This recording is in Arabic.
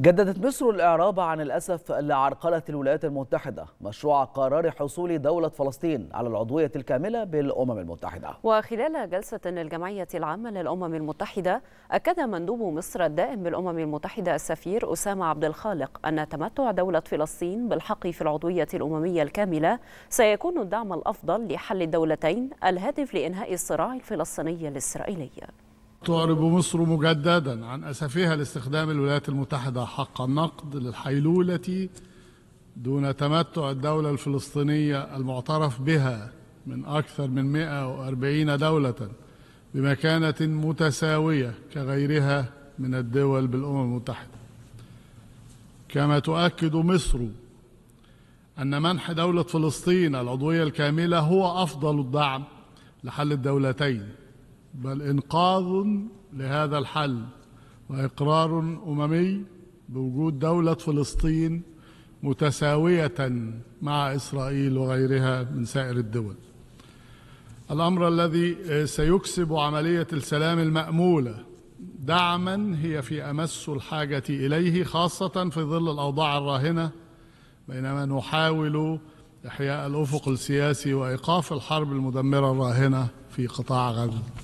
جددت مصر الإعراب عن الأسف لعرقلة الولايات المتحدة مشروع قرار حصول دولة فلسطين على العضوية الكاملة بالأمم المتحدة وخلال جلسة الجمعية العامة للأمم المتحدة أكد مندوب مصر الدائم بالأمم المتحدة السفير أسامة عبد الخالق أن تمتع دولة فلسطين بالحق في العضوية الأممية الكاملة سيكون الدعم الأفضل لحل الدولتين الهدف لإنهاء الصراع الفلسطيني الإسرائيلي تعرب مصر مجددا عن أسفها لاستخدام الولايات المتحدة حق النقد للحيلولة دون تمتع الدولة الفلسطينية المعترف بها من أكثر من 140 دولة بمكانة متساوية كغيرها من الدول بالأمم المتحدة كما تؤكد مصر أن منح دولة فلسطين العضوية الكاملة هو أفضل الدعم لحل الدولتين بل إنقاذ لهذا الحل وإقرار أممي بوجود دولة فلسطين متساوية مع إسرائيل وغيرها من سائر الدول الأمر الذي سيكسب عملية السلام المأمولة دعما هي في أمس الحاجة إليه خاصة في ظل الأوضاع الراهنة بينما نحاول إحياء الأفق السياسي وإيقاف الحرب المدمرة الراهنة في قطاع غزة